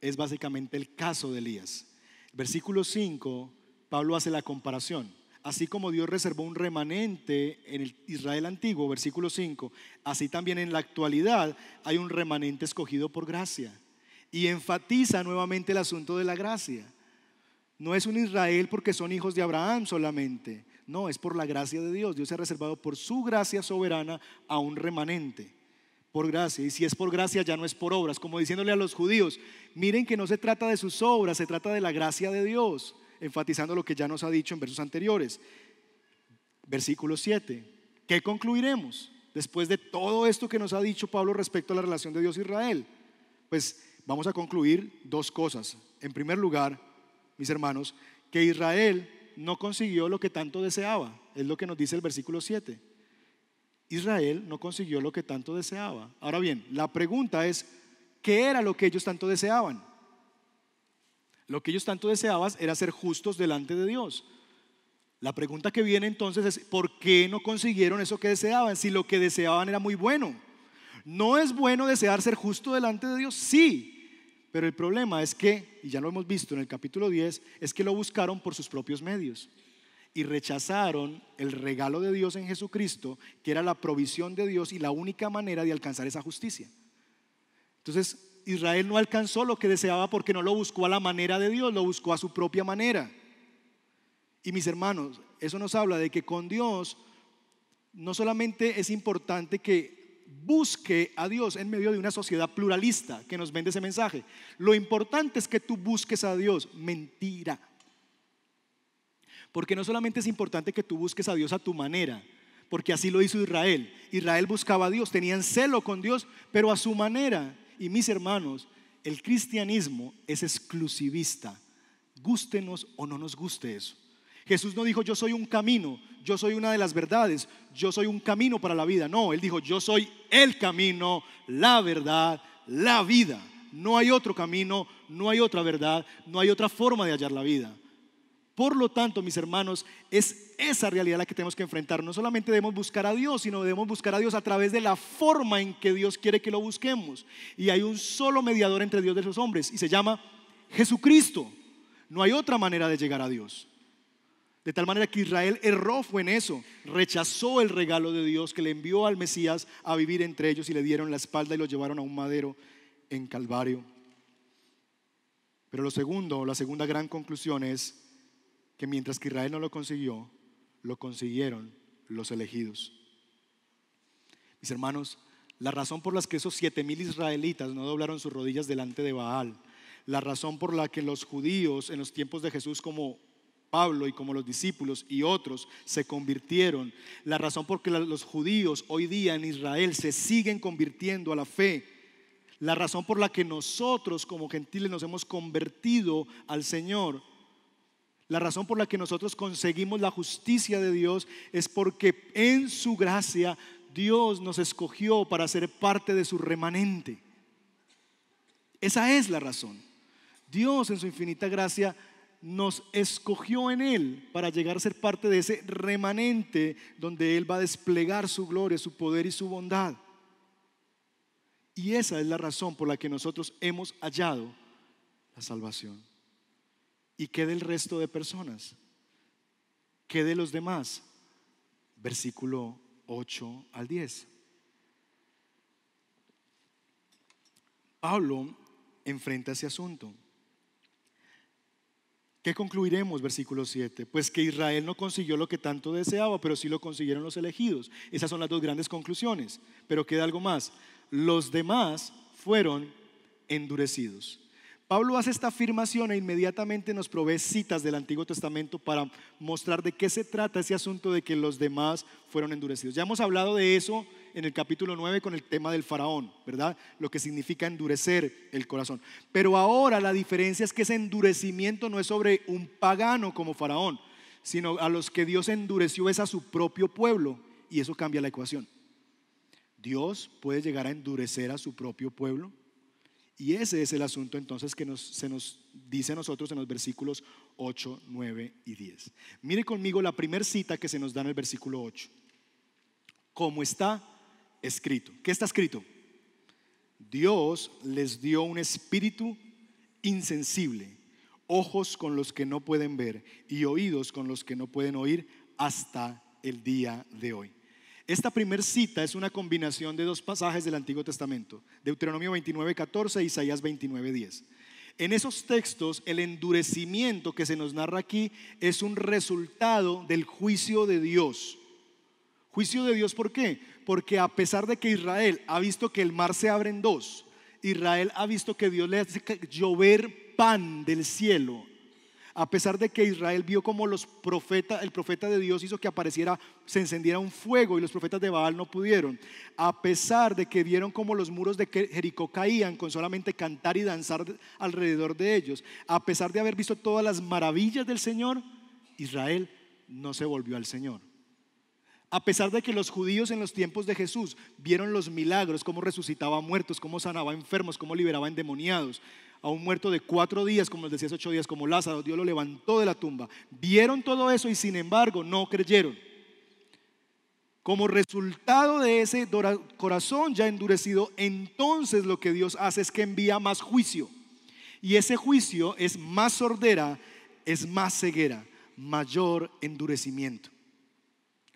es básicamente el caso de Elías. Versículo 5, Pablo hace la comparación. Así como Dios reservó un remanente en el Israel antiguo, versículo 5, así también en la actualidad hay un remanente escogido por gracia. Y enfatiza nuevamente el asunto de la gracia. No es un Israel porque son hijos de Abraham solamente. No, es por la gracia de Dios. Dios ha reservado por su gracia soberana a un remanente. Por gracia. Y si es por gracia ya no es por obras. Como diciéndole a los judíos, miren que no se trata de sus obras, se trata de la gracia de Dios enfatizando lo que ya nos ha dicho en versos anteriores. Versículo 7. ¿Qué concluiremos después de todo esto que nos ha dicho Pablo respecto a la relación de Dios e Israel? Pues vamos a concluir dos cosas. En primer lugar, mis hermanos, que Israel no consiguió lo que tanto deseaba. Es lo que nos dice el versículo 7. Israel no consiguió lo que tanto deseaba. Ahora bien, la pregunta es, ¿qué era lo que ellos tanto deseaban? Lo que ellos tanto deseaban era ser justos delante de Dios. La pregunta que viene entonces es, ¿por qué no consiguieron eso que deseaban? Si lo que deseaban era muy bueno. ¿No es bueno desear ser justo delante de Dios? Sí. Pero el problema es que, y ya lo hemos visto en el capítulo 10, es que lo buscaron por sus propios medios y rechazaron el regalo de Dios en Jesucristo, que era la provisión de Dios y la única manera de alcanzar esa justicia. Entonces, Israel no alcanzó lo que deseaba porque no lo buscó a la manera de Dios, lo buscó a su propia manera. Y mis hermanos, eso nos habla de que con Dios no solamente es importante que busque a Dios en medio de una sociedad pluralista que nos vende ese mensaje. Lo importante es que tú busques a Dios. Mentira. Porque no solamente es importante que tú busques a Dios a tu manera, porque así lo hizo Israel. Israel buscaba a Dios, tenían celo con Dios, pero a su manera. Y mis hermanos, el cristianismo es exclusivista, gústenos o no nos guste eso. Jesús no dijo yo soy un camino, yo soy una de las verdades, yo soy un camino para la vida. No, él dijo yo soy el camino, la verdad, la vida. No hay otro camino, no hay otra verdad, no hay otra forma de hallar la vida. Por lo tanto, mis hermanos, es esa realidad es la que tenemos que enfrentar. No solamente debemos buscar a Dios, sino debemos buscar a Dios a través de la forma en que Dios quiere que lo busquemos. Y hay un solo mediador entre Dios y los hombres y se llama Jesucristo. No hay otra manera de llegar a Dios. De tal manera que Israel erró fue en eso, rechazó el regalo de Dios que le envió al Mesías a vivir entre ellos y le dieron la espalda y lo llevaron a un madero en Calvario. Pero lo segundo, la segunda gran conclusión es que mientras que Israel no lo consiguió, lo consiguieron los elegidos. Mis hermanos, la razón por la que esos siete mil israelitas no doblaron sus rodillas delante de Baal, la razón por la que los judíos en los tiempos de Jesús como Pablo y como los discípulos y otros se convirtieron, la razón por la que los judíos hoy día en Israel se siguen convirtiendo a la fe, la razón por la que nosotros como gentiles nos hemos convertido al Señor la razón por la que nosotros conseguimos la justicia de Dios es porque en su gracia Dios nos escogió para ser parte de su remanente. Esa es la razón. Dios en su infinita gracia nos escogió en Él para llegar a ser parte de ese remanente donde Él va a desplegar su gloria, su poder y su bondad. Y esa es la razón por la que nosotros hemos hallado la salvación. ¿Y qué del resto de personas? ¿Qué de los demás? Versículo 8 al 10. Pablo enfrenta ese asunto. ¿Qué concluiremos? Versículo 7. Pues que Israel no consiguió lo que tanto deseaba, pero sí lo consiguieron los elegidos. Esas son las dos grandes conclusiones. Pero queda algo más. Los demás fueron endurecidos. Pablo hace esta afirmación e inmediatamente nos provee citas del Antiguo Testamento para mostrar de qué se trata ese asunto de que los demás fueron endurecidos. Ya hemos hablado de eso en el capítulo 9 con el tema del faraón, ¿verdad? Lo que significa endurecer el corazón. Pero ahora la diferencia es que ese endurecimiento no es sobre un pagano como faraón, sino a los que Dios endureció es a su propio pueblo y eso cambia la ecuación. Dios puede llegar a endurecer a su propio pueblo. Y ese es el asunto entonces que nos, se nos dice a nosotros en los versículos 8, 9 y 10. Mire conmigo la primera cita que se nos da en el versículo 8. ¿Cómo está escrito. ¿Qué está escrito? Dios les dio un espíritu insensible, ojos con los que no pueden ver y oídos con los que no pueden oír hasta el día de hoy. Esta primer cita es una combinación de dos pasajes del Antiguo Testamento, Deuteronomio 29, 14 e Isaías 29, 10. En esos textos, el endurecimiento que se nos narra aquí es un resultado del juicio de Dios. Juicio de Dios, ¿por qué? Porque a pesar de que Israel ha visto que el mar se abre en dos, Israel ha visto que Dios le hace llover pan del cielo a pesar de que Israel vio como los profetas, el profeta de Dios hizo que apareciera, se encendiera un fuego y los profetas de Baal no pudieron. A pesar de que vieron como los muros de Jericó caían con solamente cantar y danzar alrededor de ellos. A pesar de haber visto todas las maravillas del Señor, Israel no se volvió al Señor. A pesar de que los judíos en los tiempos de Jesús vieron los milagros, cómo resucitaba muertos, cómo sanaba enfermos, cómo liberaba endemoniados, a un muerto de cuatro días, como les decía ocho días, como Lázaro, Dios lo levantó de la tumba. Vieron todo eso y sin embargo no creyeron. Como resultado de ese corazón ya endurecido, entonces lo que Dios hace es que envía más juicio. Y ese juicio es más sordera, es más ceguera, mayor endurecimiento.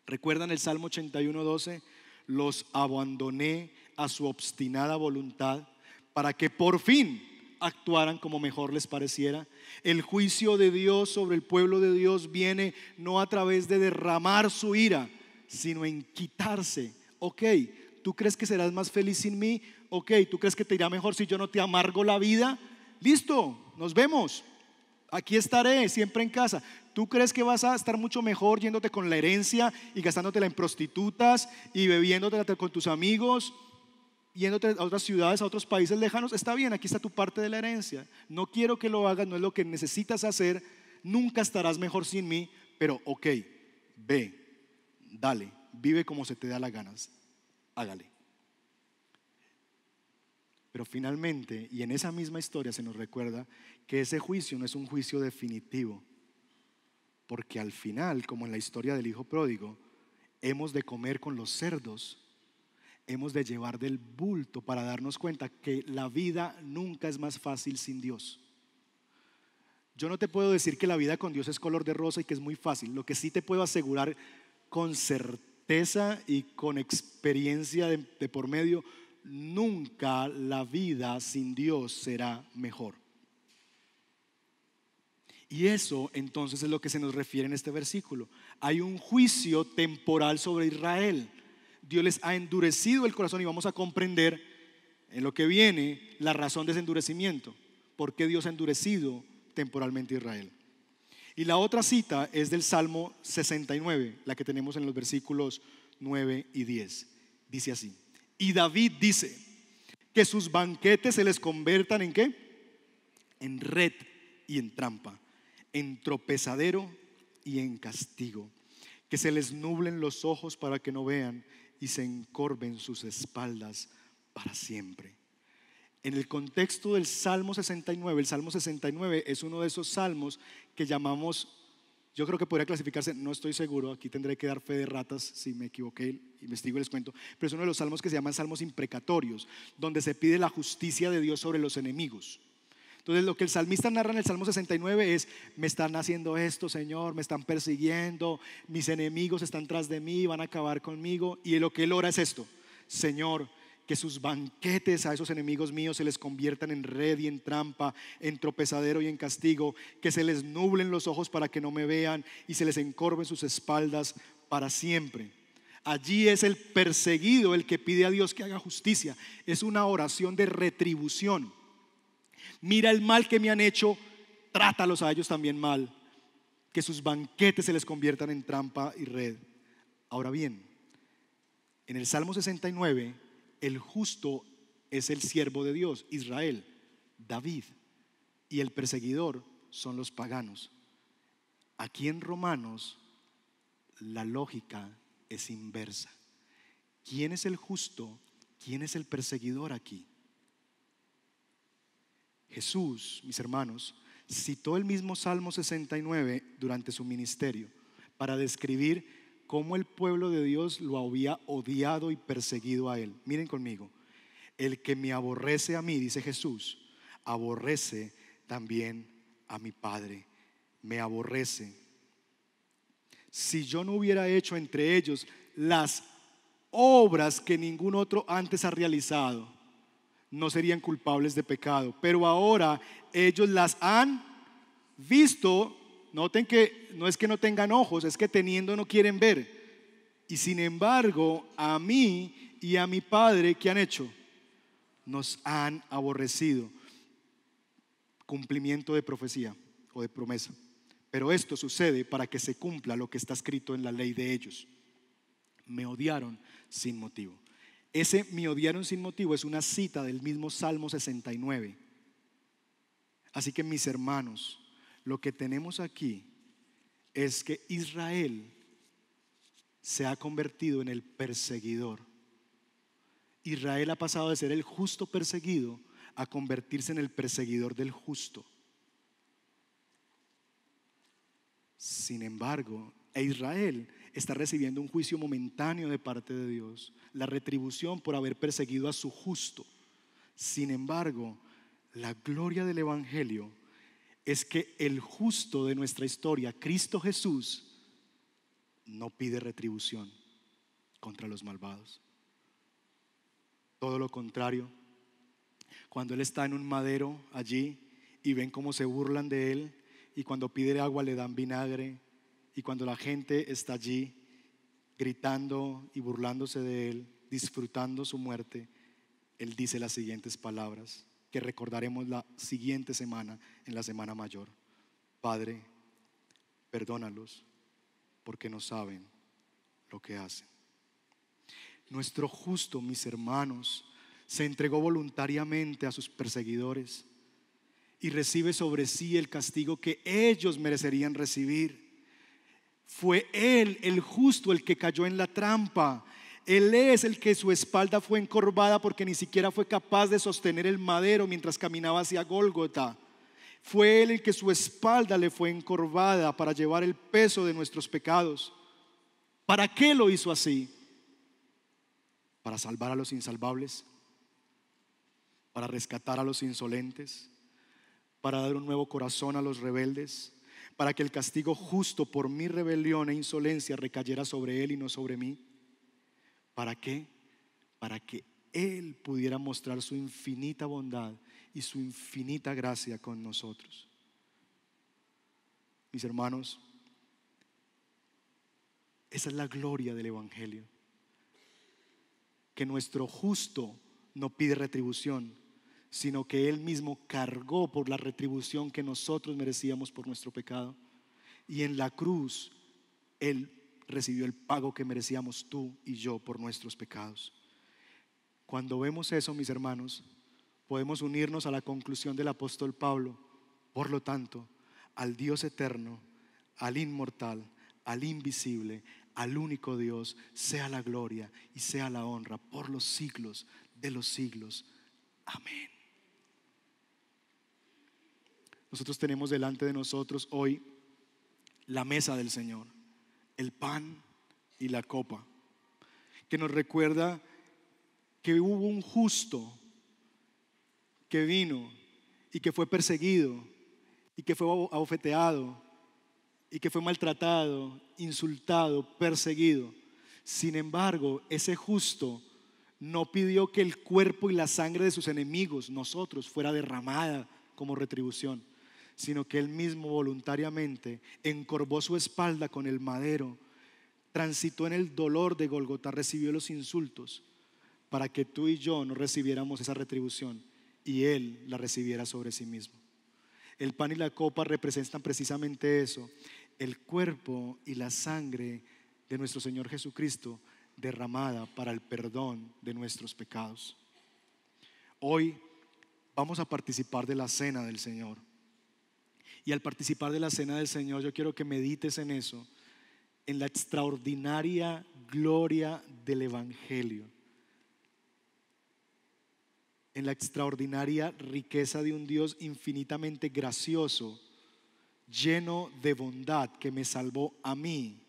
¿Recuerdan el Salmo 81, 12? Los abandoné a su obstinada voluntad para que por fin actuaran como mejor les pareciera. El juicio de Dios sobre el pueblo de Dios viene no a través de derramar su ira, sino en quitarse. Ok, ¿tú crees que serás más feliz sin mí? Ok, ¿tú crees que te irá mejor si yo no te amargo la vida? Listo, nos vemos. Aquí estaré, siempre en casa. ¿Tú crees que vas a estar mucho mejor yéndote con la herencia y gastándotela en prostitutas y bebiéndotela con tus amigos yendo a otras ciudades, a otros países lejanos, está bien, aquí está tu parte de la herencia. No quiero que lo hagas, no es lo que necesitas hacer, nunca estarás mejor sin mí, pero ok, ve, dale, vive como se te da las ganas, hágale. Pero finalmente, y en esa misma historia se nos recuerda que ese juicio no es un juicio definitivo, porque al final, como en la historia del Hijo Pródigo, hemos de comer con los cerdos hemos de llevar del bulto para darnos cuenta que la vida nunca es más fácil sin Dios. Yo no te puedo decir que la vida con Dios es color de rosa y que es muy fácil. Lo que sí te puedo asegurar con certeza y con experiencia de, por medio, nunca la vida sin Dios será mejor. Y eso entonces es lo que se nos refiere en este versículo. Hay un juicio temporal sobre Israel Dios les ha endurecido el corazón y vamos a comprender en lo que viene la razón de ese endurecimiento, por qué Dios ha endurecido temporalmente a Israel. Y la otra cita es del Salmo 69, la que tenemos en los versículos 9 y 10. Dice así, y David dice, que sus banquetes se les conviertan en qué? En red y en trampa, en tropezadero y en castigo, que se les nublen los ojos para que no vean y se encorven sus espaldas para siempre. En el contexto del Salmo 69, el Salmo 69 es uno de esos salmos que llamamos, yo creo que podría clasificarse, no estoy seguro, aquí tendré que dar fe de ratas si me equivoqué, investigo y les cuento, pero es uno de los salmos que se llaman salmos imprecatorios, donde se pide la justicia de Dios sobre los enemigos. Entonces lo que el salmista narra en el Salmo 69 es, me están haciendo esto, Señor, me están persiguiendo, mis enemigos están tras de mí, van a acabar conmigo. Y lo que él ora es esto, Señor, que sus banquetes a esos enemigos míos se les conviertan en red y en trampa, en tropezadero y en castigo, que se les nublen los ojos para que no me vean y se les encorven sus espaldas para siempre. Allí es el perseguido el que pide a Dios que haga justicia. Es una oración de retribución. Mira el mal que me han hecho, trátalos a ellos también mal. Que sus banquetes se les conviertan en trampa y red. Ahora bien, en el Salmo 69, el justo es el siervo de Dios, Israel, David, y el perseguidor son los paganos. Aquí en Romanos, la lógica es inversa. ¿Quién es el justo? ¿Quién es el perseguidor aquí? Jesús, mis hermanos, citó el mismo Salmo 69 durante su ministerio para describir cómo el pueblo de Dios lo había odiado y perseguido a él. Miren conmigo, el que me aborrece a mí, dice Jesús, aborrece también a mi Padre, me aborrece. Si yo no hubiera hecho entre ellos las obras que ningún otro antes ha realizado, no serían culpables de pecado. Pero ahora ellos las han visto. Noten que no es que no tengan ojos, es que teniendo no quieren ver. Y sin embargo, a mí y a mi Padre, ¿qué han hecho? Nos han aborrecido. Cumplimiento de profecía o de promesa. Pero esto sucede para que se cumpla lo que está escrito en la ley de ellos. Me odiaron sin motivo. Ese me odiaron sin motivo es una cita del mismo Salmo 69. Así que mis hermanos, lo que tenemos aquí es que Israel se ha convertido en el perseguidor. Israel ha pasado de ser el justo perseguido a convertirse en el perseguidor del justo. Sin embargo, e Israel está recibiendo un juicio momentáneo de parte de Dios, la retribución por haber perseguido a su justo. Sin embargo, la gloria del Evangelio es que el justo de nuestra historia, Cristo Jesús, no pide retribución contra los malvados. Todo lo contrario, cuando Él está en un madero allí y ven cómo se burlan de Él y cuando pide agua le dan vinagre y cuando la gente está allí gritando y burlándose de Él, disfrutando su muerte, Él dice las siguientes palabras que recordaremos la siguiente semana, en la semana mayor. Padre, perdónalos porque no saben lo que hacen. Nuestro justo, mis hermanos, se entregó voluntariamente a sus perseguidores y recibe sobre sí el castigo que ellos merecerían recibir. Fue Él, el justo, el que cayó en la trampa. Él es el que su espalda fue encorvada porque ni siquiera fue capaz de sostener el madero mientras caminaba hacia Gólgota. Fue Él el que su espalda le fue encorvada para llevar el peso de nuestros pecados. ¿Para qué lo hizo así? Para salvar a los insalvables, para rescatar a los insolentes, para dar un nuevo corazón a los rebeldes, para que el castigo justo por mi rebelión e insolencia recayera sobre él y no sobre mí? ¿Para qué? Para que él pudiera mostrar su infinita bondad y su infinita gracia con nosotros. Mis hermanos, esa es la gloria del Evangelio. Que nuestro justo no pide retribución, sino que Él mismo cargó por la retribución que nosotros merecíamos por nuestro pecado. Y en la cruz Él recibió el pago que merecíamos tú y yo por nuestros pecados. Cuando vemos eso, mis hermanos, podemos unirnos a la conclusión del apóstol Pablo. Por lo tanto, al Dios eterno, al inmortal, al invisible, al único Dios, sea la gloria y sea la honra por los siglos de los siglos. Amén. Nosotros tenemos delante de nosotros hoy la mesa del Señor, el pan y la copa, que nos recuerda que hubo un justo que vino y que fue perseguido y que fue abofeteado y que fue maltratado, insultado, perseguido. Sin embargo, ese justo no pidió que el cuerpo y la sangre de sus enemigos, nosotros, fuera derramada como retribución sino que él mismo voluntariamente encorvó su espalda con el madero, transitó en el dolor de Golgota, recibió los insultos para que tú y yo no recibiéramos esa retribución y él la recibiera sobre sí mismo. El pan y la copa representan precisamente eso, el cuerpo y la sangre de nuestro Señor Jesucristo derramada para el perdón de nuestros pecados. Hoy vamos a participar de la cena del Señor. Y al participar de la cena del Señor, yo quiero que medites en eso, en la extraordinaria gloria del Evangelio, en la extraordinaria riqueza de un Dios infinitamente gracioso, lleno de bondad, que me salvó a mí,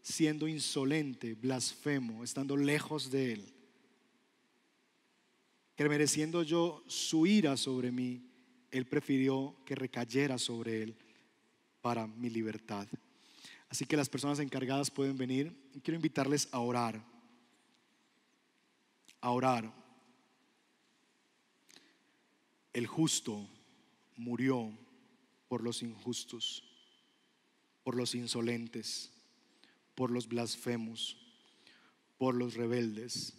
siendo insolente, blasfemo, estando lejos de Él, que mereciendo yo su ira sobre mí él prefirió que recayera sobre Él para mi libertad. Así que las personas encargadas pueden venir. Quiero invitarles a orar. A orar. El justo murió por los injustos, por los insolentes, por los blasfemos, por los rebeldes,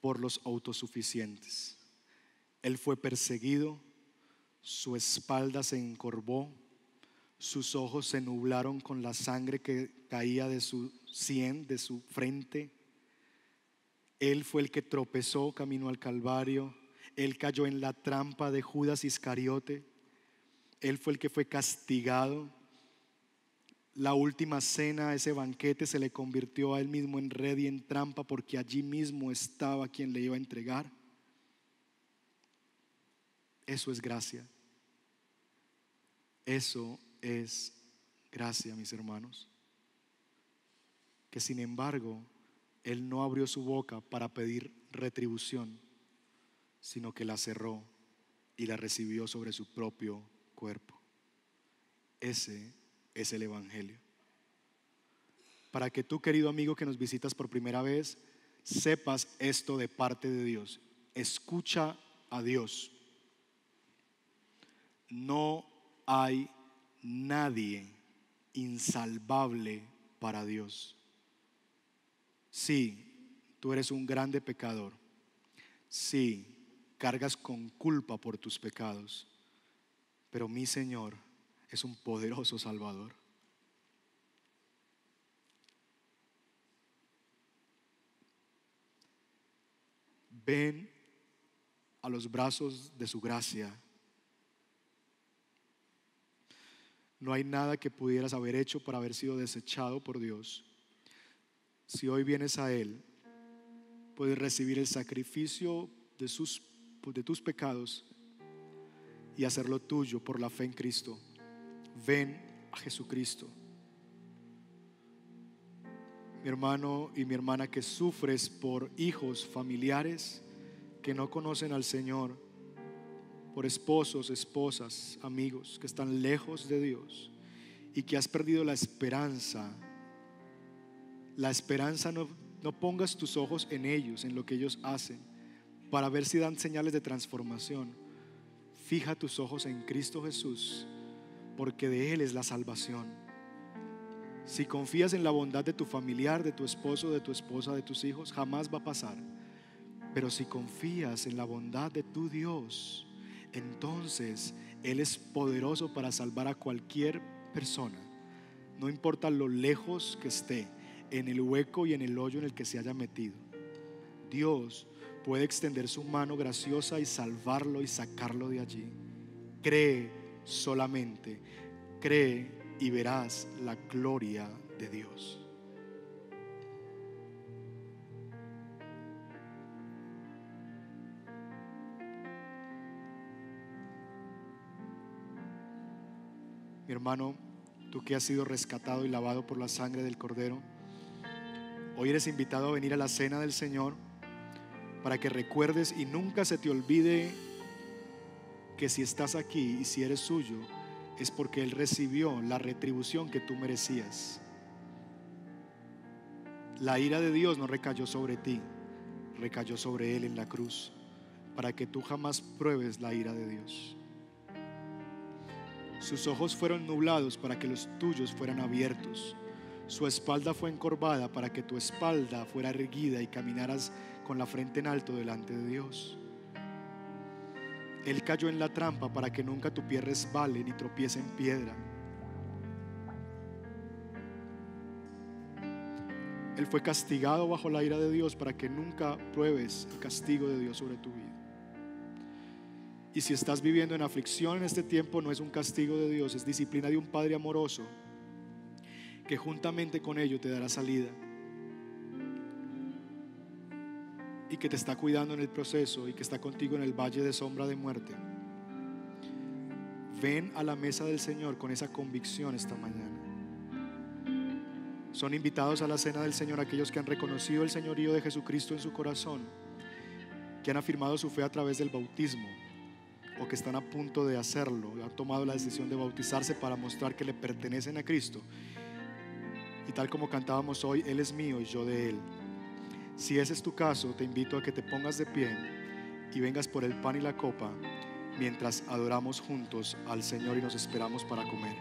por los autosuficientes. Él fue perseguido su espalda se encorvó, sus ojos se nublaron con la sangre que caía de su sien, de su frente. Él fue el que tropezó camino al Calvario. Él cayó en la trampa de Judas Iscariote. Él fue el que fue castigado. La última cena, ese banquete, se le convirtió a él mismo en red y en trampa porque allí mismo estaba quien le iba a entregar. Eso es gracia. Eso es gracia, mis hermanos. Que sin embargo, Él no abrió su boca para pedir retribución, sino que la cerró y la recibió sobre su propio cuerpo. Ese es el Evangelio. Para que tú, querido amigo que nos visitas por primera vez, sepas esto de parte de Dios. Escucha a Dios. No hay nadie insalvable para Dios. Sí, tú eres un grande pecador. Sí, cargas con culpa por tus pecados. Pero mi Señor es un poderoso Salvador. Ven a los brazos de su gracia No hay nada que pudieras haber hecho para haber sido desechado por Dios. Si hoy vienes a Él, puedes recibir el sacrificio de, sus, de tus pecados y hacerlo tuyo por la fe en Cristo. Ven a Jesucristo. Mi hermano y mi hermana que sufres por hijos familiares que no conocen al Señor, por esposos, esposas, amigos que están lejos de Dios y que has perdido la esperanza. La esperanza no, pongas tus ojos en ellos, en lo que ellos hacen, para ver si dan señales de transformación. Fija tus ojos en Cristo Jesús, porque de Él es la salvación. Si confías en la bondad de tu familiar, de tu esposo, de tu esposa, de tus hijos, jamás va a pasar. Pero si confías en la bondad de tu Dios, entonces Él es poderoso para salvar a cualquier persona, no importa lo lejos que esté, en el hueco y en el hoyo en el que se haya metido. Dios puede extender su mano graciosa y salvarlo y sacarlo de allí. Cree solamente, cree y verás la gloria de Dios. Mi hermano, tú que has sido rescatado y lavado por la sangre del Cordero, hoy eres invitado a venir a la cena del Señor para que recuerdes y nunca se te olvide que si estás aquí y si eres suyo, es porque Él recibió la retribución que tú merecías. La ira de Dios no recayó sobre ti, recayó sobre Él en la cruz, para que tú jamás pruebes la ira de Dios. Sus ojos fueron nublados para que los tuyos fueran abiertos. Su espalda fue encorvada para que tu espalda fuera erguida y caminaras con la frente en alto delante de Dios. Él cayó en la trampa para que nunca tu pie resbale ni tropiece en piedra. Él fue castigado bajo la ira de Dios para que nunca pruebes el castigo de Dios sobre tu vida. Y si estás viviendo en aflicción en este tiempo, no es un castigo de Dios, es disciplina de un Padre amoroso que juntamente con ello te dará salida y que te está cuidando en el proceso y que está contigo en el valle de sombra de muerte. Ven a la mesa del Señor con esa convicción esta mañana. Son invitados a la cena del Señor aquellos que han reconocido el señorío de Jesucristo en su corazón, que han afirmado su fe a través del bautismo o que están a punto de hacerlo, han tomado la decisión de bautizarse para mostrar que le pertenecen a Cristo. Y tal como cantábamos hoy, Él es mío y yo de Él. Si ese es tu caso, te invito a que te pongas de pie y vengas por el pan y la copa mientras adoramos juntos al Señor y nos esperamos para comer.